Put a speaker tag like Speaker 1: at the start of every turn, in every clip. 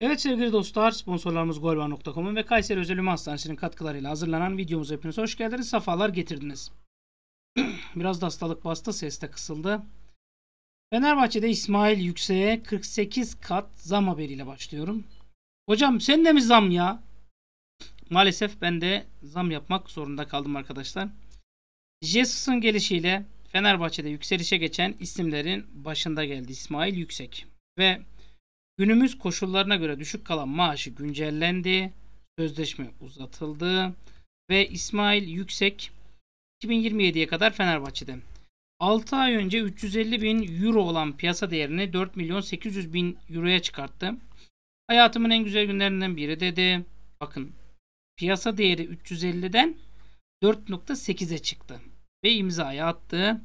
Speaker 1: Evet sevgili dostlar sponsorlarımız golvan.com'un ve Kayseri Özel Üm Hastanesi'nin katkılarıyla hazırlanan videomuza hepiniz hoş geldiniz. Safalar getirdiniz. Biraz da hastalık bastı ses de kısıldı. Fenerbahçe'de İsmail Yüksek'e 48 kat zam haberiyle başlıyorum. Hocam sen de mi zam ya? Maalesef ben de zam yapmak zorunda kaldım arkadaşlar. Jesus'un gelişiyle Fenerbahçe'de yükselişe geçen isimlerin başında geldi İsmail Yüksek. Ve günümüz koşullarına göre düşük kalan maaşı güncellendi, sözleşme uzatıldı ve İsmail Yüksek 2027'ye kadar Fenerbahçe'de. 6 ay önce 350 bin euro olan piyasa değerini 4 milyon 800 bin euroya çıkarttı. Hayatımın en güzel günlerinden biri dedi. Bakın piyasa değeri 350'den 4.8'e çıktı ve imzaya attı.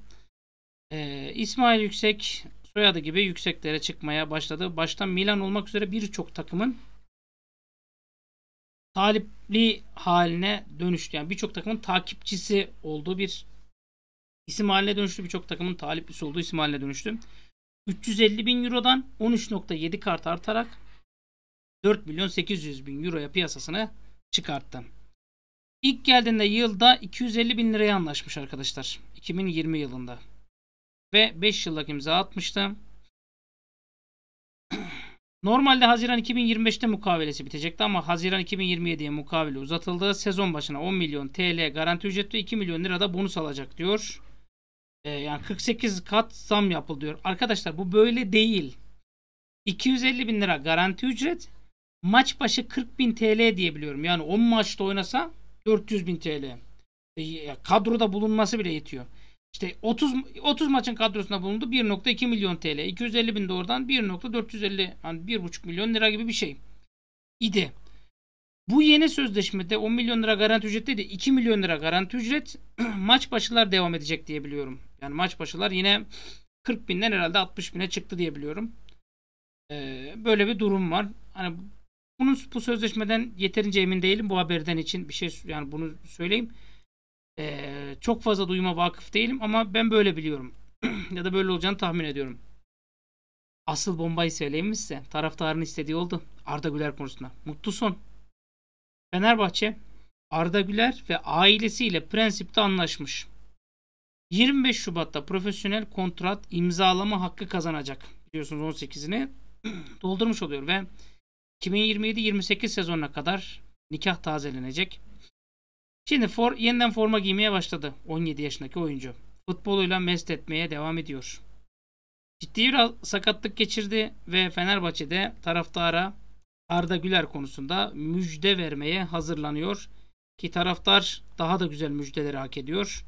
Speaker 1: Ee, İsmail Yüksek soyadı gibi yükseklere çıkmaya başladı. Başta Milan olmak üzere birçok takımın talipli haline dönüştü. Yani birçok takımın takipçisi olduğu bir isim haline dönüştü. Birçok takımın taliplisi olduğu isim haline dönüştü. 350 bin Euro'dan 13.7 kart artarak 4 milyon 800 bin euroya piyasasına çıkarttı. İlk geldiğinde yılda 250 bin liraya anlaşmış arkadaşlar. 2020 yılında. Ve 5 yıllık imza atmıştı. Normalde Haziran 2025'te mukavelesi bitecekti ama Haziran 2027'ye mukavele uzatıldı. Sezon başına 10 milyon TL garanti ücret 2 milyon lira da bonus alacak diyor. Ee, yani 48 kat zam yapıldı diyor Arkadaşlar bu böyle değil. 250 bin lira garanti ücret maç başı 40 bin TL diye biliyorum. Yani 10 maçta oynasa 400 bin TL. E, kadroda bulunması bile yetiyor. İşte 30 30 maçın kadrosunda bulundu 1.2 milyon TL. 250 bin de oradan 1.450 hani 1.5 milyon lira gibi bir şey idi. Bu yeni sözleşmede 10 milyon lira garanti ücret değil de 2 milyon lira garanti ücret maç başılar devam edecek diye biliyorum. Yani maç başılar yine 40 binden herhalde 60 bine çıktı diye biliyorum. Ee, böyle bir durum var. Hani bunun bu sözleşmeden yeterince emin değilim bu haberden için bir şey yani bunu söyleyeyim. Ee, çok fazla duyuma vakıf değilim ama ben böyle biliyorum. ya da böyle olacağını tahmin ediyorum. Asıl bombayı söyleyemişse taraftarın istediği oldu. Arda Güler konusunda. Mutlu son. Fenerbahçe Arda Güler ve ailesiyle prensipte anlaşmış. 25 Şubat'ta profesyonel kontrat imzalama hakkı kazanacak. Biliyorsunuz 18'ini doldurmuş oluyor ve 2027-28 sezonuna kadar nikah tazelenecek. Şimdi for, yeniden forma giymeye başladı 17 yaşındaki oyuncu. Futboluyla mest etmeye devam ediyor. Ciddi bir sakatlık geçirdi ve Fenerbahçe'de taraftara Arda Güler konusunda müjde vermeye hazırlanıyor. Ki taraftar daha da güzel müjdeleri hak ediyor.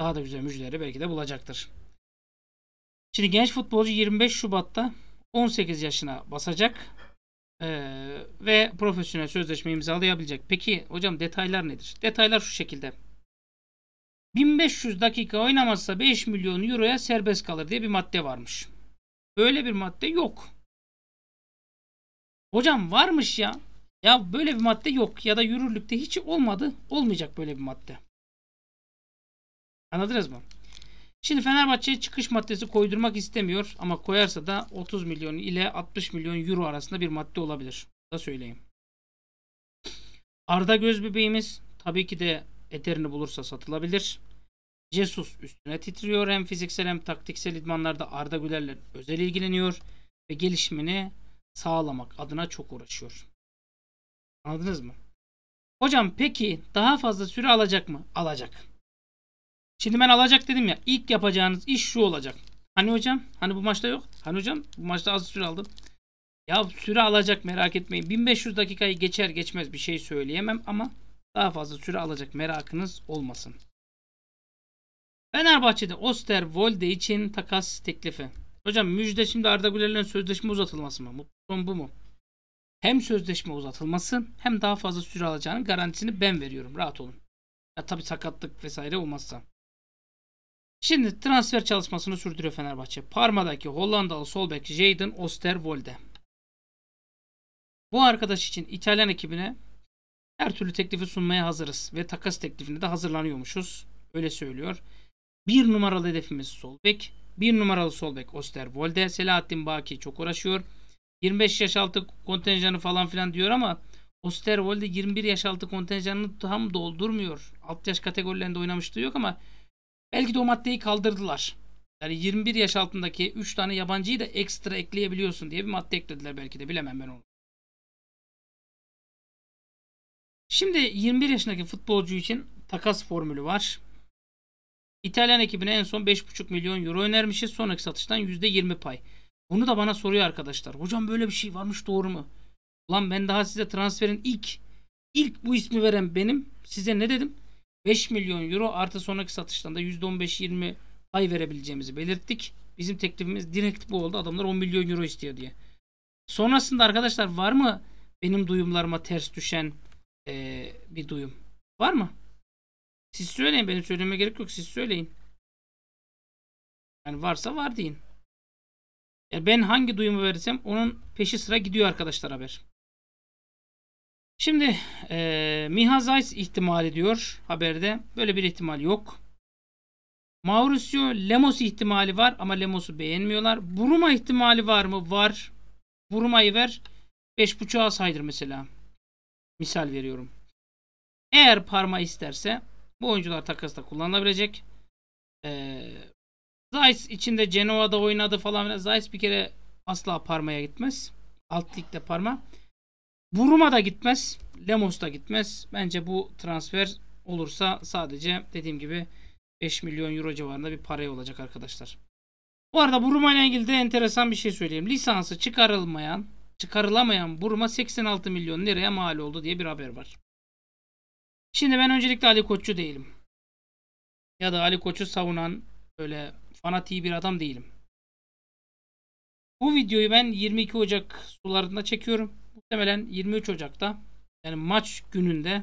Speaker 1: Daha da güzel müjdeleri belki de bulacaktır. Şimdi genç futbolcu 25 Şubat'ta 18 yaşına basacak ee, ve profesyonel sözleşme imzalayabilecek. Peki hocam detaylar nedir? Detaylar şu şekilde. 1500 dakika oynamazsa 5 milyon euroya serbest kalır diye bir madde varmış. Böyle bir madde yok. Hocam varmış ya. Ya böyle bir madde yok ya da yürürlükte hiç olmadı. Olmayacak böyle bir madde. Anladınız mı? Şimdi Fenerbahçe'ye çıkış maddesi koydurmak istemiyor ama koyarsa da 30 milyon ile 60 milyon euro arasında bir madde olabilir. Da söyleyeyim. Arda Gözbebeğimiz tabii ki de eterini bulursa satılabilir. Jesus üstüne titriyor. Hem fiziksel hem taktiksel idmanlarda Arda Güler'le özel ilgileniyor ve gelişimini sağlamak adına çok uğraşıyor. Anladınız mı? Hocam peki daha fazla süre alacak mı? Alacak. Şimdi ben alacak dedim ya. İlk yapacağınız iş şu olacak. Hani hocam? Hani bu maçta yok? Hani hocam? Bu maçta az süre aldım. Ya süre alacak merak etmeyin. 1500 dakikayı geçer geçmez bir şey söyleyemem ama daha fazla süre alacak merakınız olmasın. Fenerbahçe'de Osterwolde için takas teklifi. Hocam müjde şimdi Arda Güler'le sözleşme uzatılması mı? Bu bu mu? Hem sözleşme uzatılması hem daha fazla süre alacağının garantisini ben veriyorum. Rahat olun. Ya tabi sakatlık vesaire olmazsa. Şimdi transfer çalışmasını sürdürüyor Fenerbahçe. Parma'daki Hollandalı sol bek Jayden Osterwolde. Bu arkadaş için İtalyan ekibine her türlü teklifi sunmaya hazırız ve takas teklifine de hazırlanıyormuşuz. Öyle söylüyor. Bir numaralı hedefimiz sol bek. Bir numaralı sol bek Osterwolde. Selahattin Baki çok uğraşıyor. 25 yaş altı kontenjanı falan filan diyor ama Osterwolde 21 yaş altı kontenjanını tam doldurmuyor. Alt yaş kategorilerinde oynamışlığı yok ama Belki de o maddeyi kaldırdılar. Yani 21 yaş altındaki 3 tane yabancıyı da ekstra ekleyebiliyorsun diye bir madde eklediler belki de bilemem ben onu. Şimdi 21 yaşındaki futbolcu için takas formülü var. İtalyan ekibine en son 5,5 milyon euro önermişiz. Sonraki satıştan %20 pay. Bunu da bana soruyor arkadaşlar. Hocam böyle bir şey varmış doğru mu? Ulan ben daha size transferin ilk ilk bu ismi veren benim. Size ne dedim? 5 milyon euro artı sonraki satıştan da %15-20 pay verebileceğimizi belirttik. Bizim teklifimiz direkt bu oldu. Adamlar 10 milyon euro istiyor diye. Sonrasında arkadaşlar var mı benim duyumlarıma ters düşen ee, bir duyum? Var mı? Siz söyleyin. Benim söyleme gerek yok. Siz söyleyin. Yani varsa var deyin. Yani ben hangi duyumu verirsem onun peşi sıra gidiyor arkadaşlar haber. Şimdi e, Miha Zayt ihtimali diyor haberde. Böyle bir ihtimal yok. Mauricio Lemos ihtimali var ama Lemos'u beğenmiyorlar. Buruma ihtimali var mı? Var. Buruma'yı ver. 5.5'a saydır mesela. Misal veriyorum. Eğer parma isterse bu oyuncular takasta kullanılabilecek. Ee, Zayt içinde Genova'da oynadı falan. Zayt bir kere asla parmaya gitmez. Alt ligde parma. Buruma da gitmez. Lemos da gitmez. Bence bu transfer olursa sadece dediğim gibi 5 milyon euro civarında bir paraya olacak arkadaşlar. Bu arada Buruma ile ilgili de enteresan bir şey söyleyeyim. Lisansı çıkarılmayan, çıkarılamayan Buruma 86 milyon liraya mal oldu diye bir haber var. Şimdi ben öncelikle Ali Koççu değilim. Ya da Ali Koç'u savunan böyle fanatiği bir adam değilim. Bu videoyu ben 22 Ocak sularında çekiyorum muhtemelen 23 Ocak'ta yani maç gününde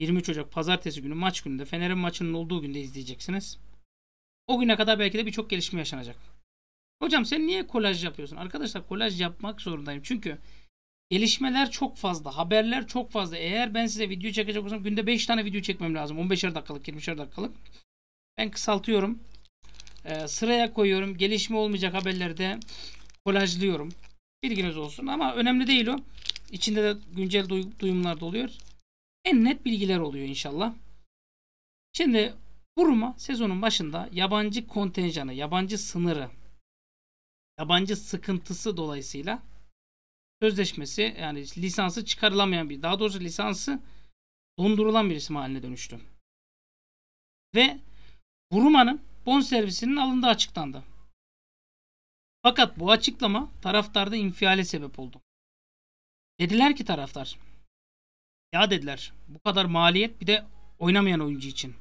Speaker 1: 23 Ocak pazartesi günü maç gününde Fener'in maçının olduğu günde izleyeceksiniz. O güne kadar belki de birçok gelişme yaşanacak. Hocam sen niye kolaj yapıyorsun? Arkadaşlar kolaj yapmak zorundayım. Çünkü gelişmeler çok fazla. Haberler çok fazla. Eğer ben size video çekecek olsam günde 5 tane video çekmem lazım. 15'er dakikalık 20'er dakikalık. Ben kısaltıyorum. Ee, sıraya koyuyorum. Gelişme olmayacak haberlerde kolajlıyorum. Bilginiz olsun ama önemli değil o. İçinde de güncel duy duyumlar da oluyor. En net bilgiler oluyor inşallah. Şimdi Burma sezonun başında yabancı kontenjanı, yabancı sınırı, yabancı sıkıntısı dolayısıyla sözleşmesi yani lisansı çıkarılamayan bir daha doğrusu lisansı dondurulan bir isim haline dönüştü. Ve Burma'nın bon servisinin alındığı açıklandı. Fakat bu açıklama taraftarda infiale sebep oldu. Dediler ki taraftar. Ya dediler bu kadar maliyet bir de oynamayan oyuncu için.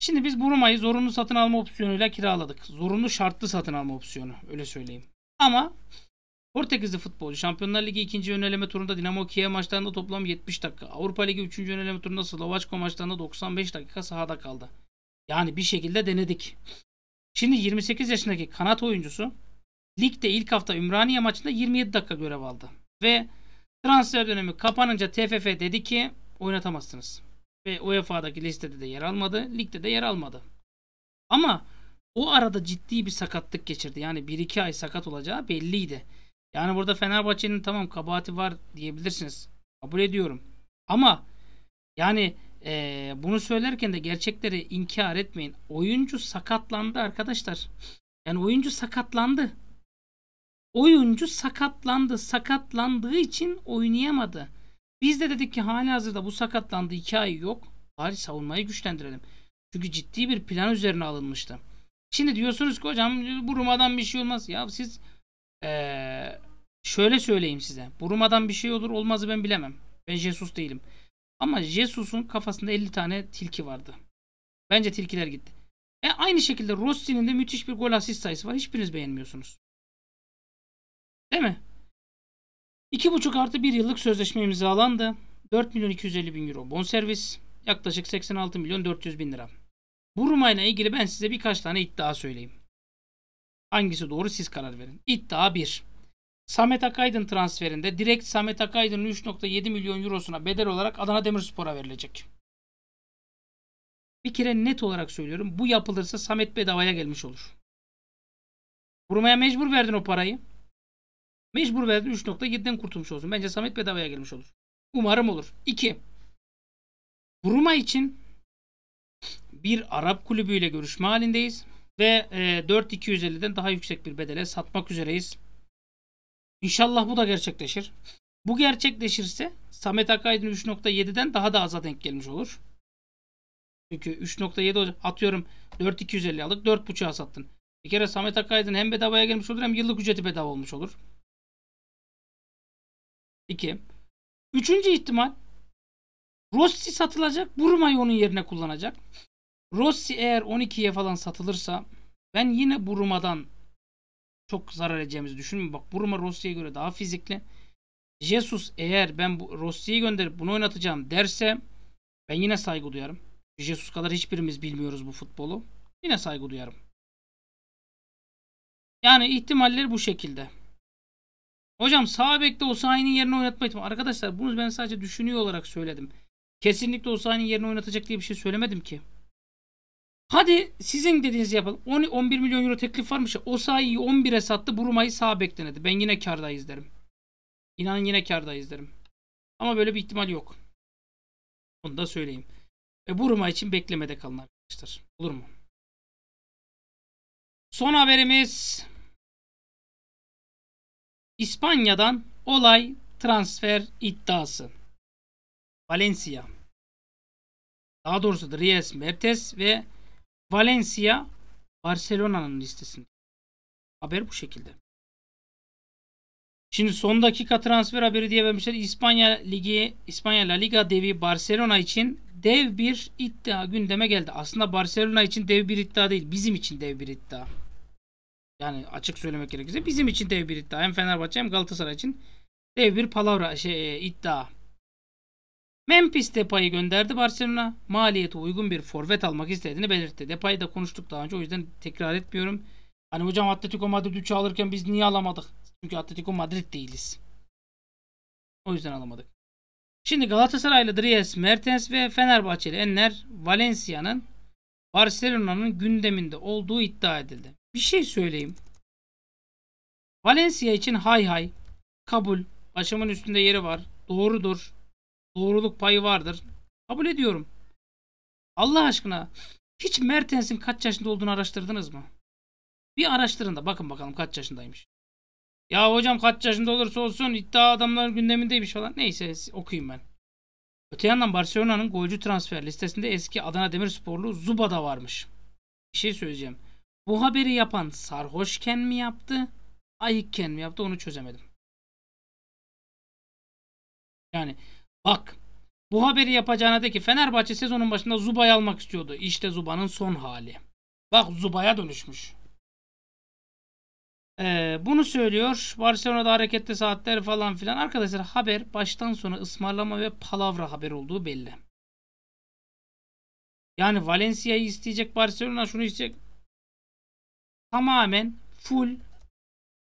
Speaker 1: Şimdi biz bu Roma'yı zorunlu satın alma opsiyonuyla kiraladık. Zorunlu şartlı satın alma opsiyonu öyle söyleyeyim. Ama Portekizli futbolcu Şampiyonlar Ligi 2. öneleme turunda Dinamo Kiev maçlarında toplam 70 dakika. Avrupa Ligi 3. öneleme turunda Slovaçko maçlarında 95 dakika sahada kaldı. Yani bir şekilde denedik. Şimdi 28 yaşındaki kanat oyuncusu ligde ilk hafta Ümraniye maçında 27 dakika görev aldı. Ve transfer dönemi kapanınca TFF dedi ki oynatamazsınız. Ve UEFA'daki listede de yer almadı. Ligde de yer almadı. Ama o arada ciddi bir sakatlık geçirdi. Yani 1-2 ay sakat olacağı belliydi. Yani burada Fenerbahçe'nin tamam kabahati var diyebilirsiniz. Kabul ediyorum. Ama yani ee, bunu söylerken de gerçekleri inkar etmeyin. Oyuncu sakatlandı arkadaşlar. Yani oyuncu sakatlandı. Oyuncu sakatlandı. Sakatlandığı için oynayamadı. Biz de dedik ki hala hazırda bu sakatlandı 2 ay yok. Bari savunmayı güçlendirelim. Çünkü ciddi bir plan üzerine alınmıştı. Şimdi diyorsunuz ki hocam bu Ruma'dan bir şey olmaz. Ya siz ee, şöyle söyleyeyim size. Bu Ruma'dan bir şey olur olmazı ben bilemem. Ben Jesus değilim. Ama Jesus'un kafasında 50 tane tilki vardı. Bence tilkiler gitti. E aynı şekilde Rossi'nin de müthiş bir gol asist sayısı var. Hiçbiriniz beğenmiyorsunuz. Değil mi? 2,5 artı 1 yıllık sözleşme imzalandı. 4 milyon 250 bin euro bonservis. Yaklaşık 86 milyon 400 bin lira. Buruma ile ilgili ben size birkaç tane iddia söyleyeyim. Hangisi doğru siz karar verin. İddia 1. Samet Akaydın transferinde direkt Samet Akaydın'ın 3.7 milyon eurosuna bedel olarak Adana Demirspor'a verilecek. Bir kere net olarak söylüyorum. Bu yapılırsa Samet bedavaya gelmiş olur. Vurmaya mecbur verdin o parayı. Mecbur verdin 3.7'den kurtulmuş olsun. Bence Samet bedavaya gelmiş olur. Umarım olur. 2. Vurma için bir Arap kulübüyle görüşme halindeyiz. Ve 4250'den e, daha yüksek bir bedele satmak üzereyiz. İnşallah bu da gerçekleşir. Bu gerçekleşirse Samet Akaydın 3.7'den daha da aza denk gelmiş olur. Çünkü 3.7 atıyorum 4.250 aldık 4.5'a sattın. Bir kere Samet Akaydın hem bedavaya gelmiş olur hem yıllık ücreti bedava olmuş olur. 2. Üçüncü ihtimal Rossi satılacak. Burma'yı onun yerine kullanacak. Rossi eğer 12'ye falan satılırsa ben yine Burma'dan çok zarar edeceğimizi düşünmüyorum. Bak Buruma Rossi'ye göre daha fizikli. Jesus eğer ben bu Rossi'yi gönderip bunu oynatacağım derse ben yine saygı duyarım. Jesus kadar hiçbirimiz bilmiyoruz bu futbolu. Yine saygı duyarım. Yani ihtimalleri bu şekilde. Hocam sağ bekte Osayi'nin yerine oynatma Arkadaşlar bunu ben sadece düşünüyor olarak söyledim. Kesinlikle Osayi'nin yerine oynatacak diye bir şey söylemedim ki. Hadi sizin dediğinizi yapalım. 10, 11 milyon euro teklif varmış O sayıyı 11'e sattı. Buruma'yı sağ bek denedi. Ben yine kardayız derim. İnanın yine kardayız derim. Ama böyle bir ihtimal yok. Bunu da söyleyeyim. E, Buruma için beklemede kalın arkadaşlar. Olur mu? Son haberimiz İspanya'dan olay transfer iddiası. Valencia. Daha doğrusu Dries Mertes ve Valencia Barcelona'nın listesinde. Haber bu şekilde. Şimdi son dakika transfer haberi diye vermişler. İspanya Ligi, İspanya La Liga devi Barcelona için dev bir iddia gündeme geldi. Aslında Barcelona için dev bir iddia değil. Bizim için dev bir iddia. Yani açık söylemek gerekirse bizim için dev bir iddia. Hem Fenerbahçe hem Galatasaray için dev bir palavra şey, e, iddia. Memphis Depay'ı gönderdi Barcelona. Maliyete uygun bir forvet almak istediğini belirtti. Depay'ı da konuştuk daha önce o yüzden tekrar etmiyorum. Hani hocam Atletico Madrid 3'ü alırken biz niye alamadık? Çünkü Atletico Madrid değiliz. O yüzden alamadık. Şimdi Galatasaraylı Dries Mertens ve Fenerbahçeli Enner Valencia'nın Barcelona'nın gündeminde olduğu iddia edildi. Bir şey söyleyeyim. Valencia için hay hay kabul. Başımın üstünde yeri var. Doğrudur doğruluk payı vardır. Kabul ediyorum. Allah aşkına hiç Mertens'in kaç yaşında olduğunu araştırdınız mı? Bir araştırın da bakın bakalım kaç yaşındaymış. Ya hocam kaç yaşında olursa olsun iddia adamların gündemindeymiş falan. Neyse okuyayım ben. Öte yandan Barcelona'nın golcü transfer listesinde eski Adana Demirsporlu Zuba da varmış. Bir şey söyleyeceğim. Bu haberi yapan sarhoşken mi yaptı? Ayıkken mi yaptı onu çözemedim. Yani Bak bu haberi yapacağına de ki Fenerbahçe sezonun başında Zuba'yı almak istiyordu. İşte Zuba'nın son hali. Bak Zuba'ya dönüşmüş. Ee, bunu söylüyor. Barcelona'da harekette saatler falan filan. Arkadaşlar haber baştan sona ısmarlama ve palavra haber olduğu belli. Yani Valencia'yı isteyecek Barcelona şunu isteyecek. Tamamen full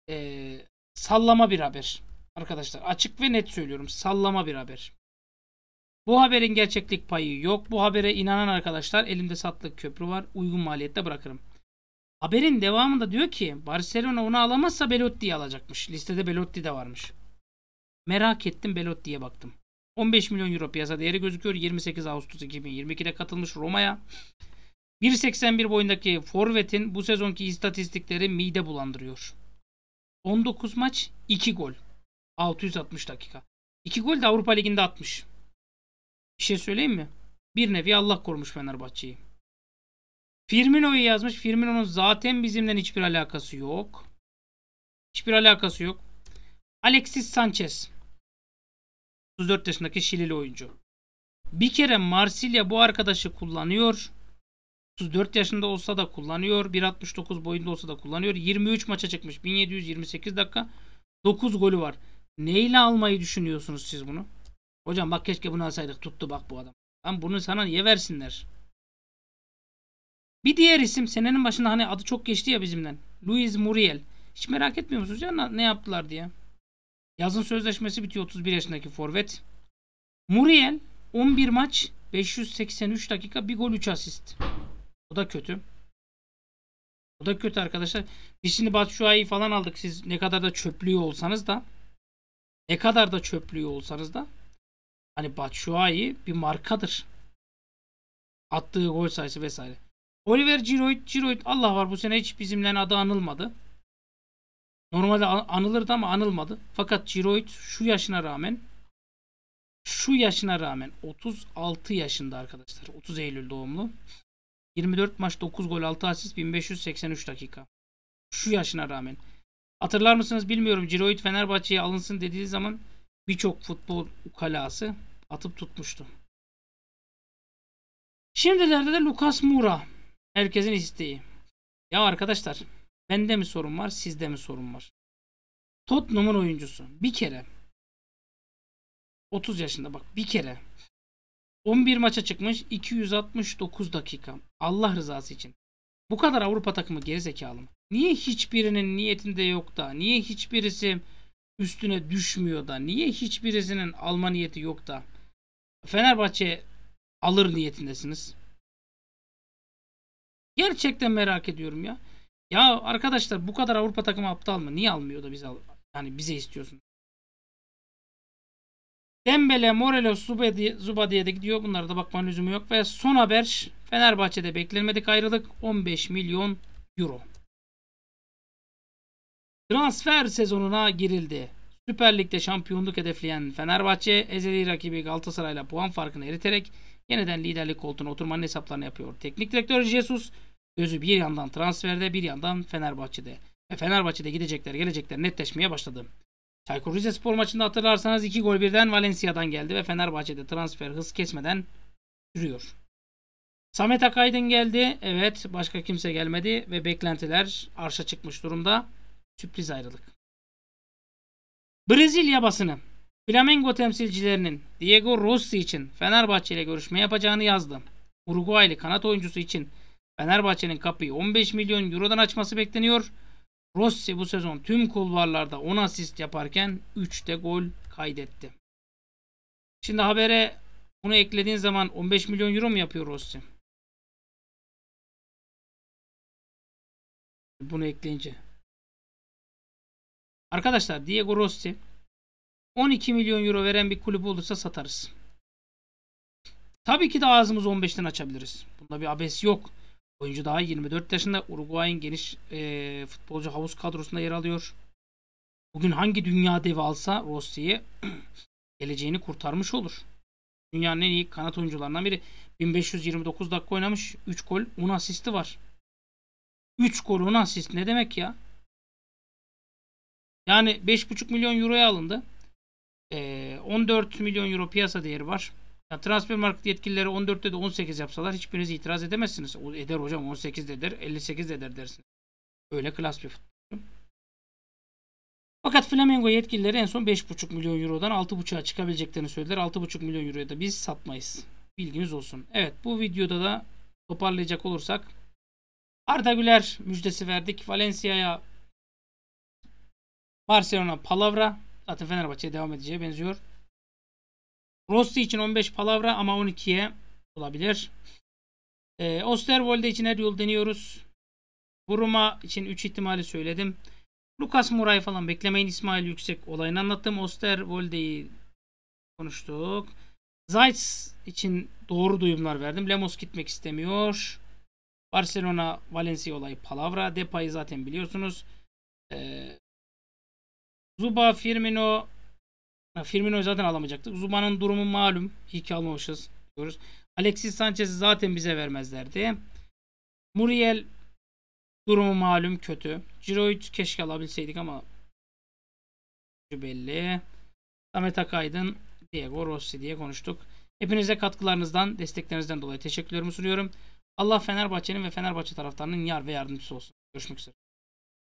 Speaker 1: e, sallama bir haber. Arkadaşlar açık ve net söylüyorum. Sallama bir haber. Bu haberin gerçeklik payı yok. Bu habere inanan arkadaşlar elimde satlık köprü var. Uygun maliyette bırakırım. Haberin devamında diyor ki Barcelona onu alamazsa Belotti'yi alacakmış. Listede Belotti de varmış. Merak ettim Belotti'ye baktım. 15 milyon euro piyasa değeri gözüküyor. 28 Ağustos 2022'de katılmış Roma'ya. 1.81 boyundaki Forvet'in bu sezonki istatistikleri mide bulandırıyor. 19 maç 2 gol. 660 dakika. 2 gol de Avrupa Ligi'nde atmış. Bir şey söyleyeyim mi? Bir nevi Allah korumuş Fenerbahçe'yi. Firmino'yu yazmış. Firmino'nun zaten bizimden hiçbir alakası yok. Hiçbir alakası yok. Alexis Sanchez. 34 yaşındaki Şilili oyuncu. Bir kere Marsilya bu arkadaşı kullanıyor. 34 yaşında olsa da kullanıyor. 1.69 boyunda olsa da kullanıyor. 23 maça çıkmış. 1728 dakika. 9 golü var. Neyle almayı düşünüyorsunuz siz bunu? Hocam bak keşke bunu alsaydık. Tuttu bak bu adam. Lan bunu sana niye versinler? Bir diğer isim senenin başında hani adı çok geçti ya bizimden. Luis Muriel. Hiç merak etmiyor musunuz ya ne yaptılar diye. Yazın sözleşmesi bitiyor 31 yaşındaki forvet. Muriel 11 maç 583 dakika bir gol 3 asist. O da kötü. O da kötü arkadaşlar. Biz şimdi Batshuayi falan aldık siz ne kadar da çöplüyor olsanız da. Ne kadar da çöplüğü olsanız da hani Batshuayi bir markadır. Attığı gol sayısı vesaire. Oliver Giroud, Giroud Allah var bu sene hiç bizimle adı anılmadı. Normalde anılırdı ama anılmadı. Fakat Giroud şu yaşına rağmen şu yaşına rağmen 36 yaşında arkadaşlar. 30 Eylül doğumlu. 24 maç 9 gol 6 asist 1583 dakika. Şu yaşına rağmen. Hatırlar mısınız bilmiyorum. Ciroid Fenerbahçe'ye alınsın dediği zaman birçok futbol ukalası atıp tutmuştu. Şimdilerde de Lucas Moura. Herkesin isteği. Ya arkadaşlar bende mi sorun var sizde mi sorun var? Tottenham'ın oyuncusu bir kere 30 yaşında bak bir kere 11 maça çıkmış 269 dakika. Allah rızası için. Bu kadar Avrupa takımı geri mı? Niye hiçbirinin niyetinde yok da? Niye hiçbirisi üstüne düşmüyor da? Niye hiçbirisinin alma niyeti yok da? Fenerbahçe alır niyetindesiniz. Gerçekten merak ediyorum ya. Ya arkadaşlar bu kadar Avrupa takımı aptal mı? Niye almıyor da bize al yani bize istiyorsun? Dembele, Morelos, Zubadiye de gidiyor. Bunlara da bakmanın lüzumu yok. Ve son haber Fenerbahçe'de beklenmedik ayrılık 15 milyon euro. Transfer sezonuna girildi. Süper Lig'de şampiyonluk hedefleyen Fenerbahçe ezeli rakibi Galatasaray'la puan farkını eriterek yeniden liderlik koltuğuna oturmanın hesaplarını yapıyor. Teknik direktör Jesus gözü bir yandan transferde bir yandan Fenerbahçe'de. Ve Fenerbahçe'de gidecekler gelecekler netleşmeye başladı. Çaykur Rizespor maçında hatırlarsanız 2 gol birden Valencia'dan geldi ve Fenerbahçe'de transfer hız kesmeden sürüyor. Samet Akaydın geldi. Evet başka kimse gelmedi ve beklentiler arşa çıkmış durumda. Sürpriz ayrılık. Brezilya basını Flamengo temsilcilerinin Diego Rossi için Fenerbahçe ile görüşme yapacağını yazdı. Uruguaylı kanat oyuncusu için Fenerbahçe'nin kapıyı 15 milyon eurodan açması bekleniyor. Rossi bu sezon tüm kulvarlarda 10 asist yaparken 3 de gol kaydetti. Şimdi habere bunu eklediğin zaman 15 milyon euro mu yapıyor Rossi? Bunu ekleyince. Arkadaşlar Diego Rossi 12 milyon euro veren bir kulüp olursa satarız. Tabii ki de ağzımız 15'ten açabiliriz. Bunda bir abes yok. Oyuncu daha 24 yaşında Uruguay'ın geniş e, futbolcu havuz kadrosunda yer alıyor. Bugün hangi dünya devi alsa Rossi'ye geleceğini kurtarmış olur. Dünyanın en iyi kanat oyuncularından biri. 1529 dakika oynamış. 3 gol 10 asisti var. 3 gol 10 asist ne demek ya? Yani 5,5 milyon euroya alındı. E, ee, 14 milyon euro piyasa değeri var. Yani transfer market yetkilileri 14'te de 18 yapsalar hiçbiriniz itiraz edemezsiniz. O eder hocam 18 de eder 58 de eder dersiniz. Öyle klas bir futbol. Fakat Flamengo yetkilileri en son 5,5 milyon eurodan 6,5'a çıkabileceklerini söylediler. 6,5 milyon euroya da biz satmayız. Bilginiz olsun. Evet bu videoda da toparlayacak olursak Arda Güler müjdesi verdik. Valencia'ya Barcelona palavra. Zaten Fenerbahçe'ye devam edeceğe benziyor. Rossi için 15 palavra ama 12'ye olabilir. E, Osterwolde için her yol deniyoruz. Buruma için 3 ihtimali söyledim. Lucas Moura'yı falan beklemeyin. İsmail Yüksek olayını anlattım. Osterwolde'yi konuştuk. Zayt için doğru duyumlar verdim. Lemos gitmek istemiyor. Barcelona Valencia olayı palavra. Depay'ı zaten biliyorsunuz. Ee, Zuba, Firmino Firmino zaten alamayacaktık. Zuba'nın durumu malum. İyi ki almamışız diyoruz. Alexis Sanchez'i zaten bize vermezlerdi. Muriel durumu malum kötü. Giroud keşke alabilseydik ama belli. Samet Akaydın, Diego Rossi diye konuştuk. Hepinize katkılarınızdan, desteklerinizden dolayı teşekkürlerimi sunuyorum. Allah Fenerbahçe'nin ve Fenerbahçe taraftarının yar ve yardımcısı olsun. Görüşmek üzere.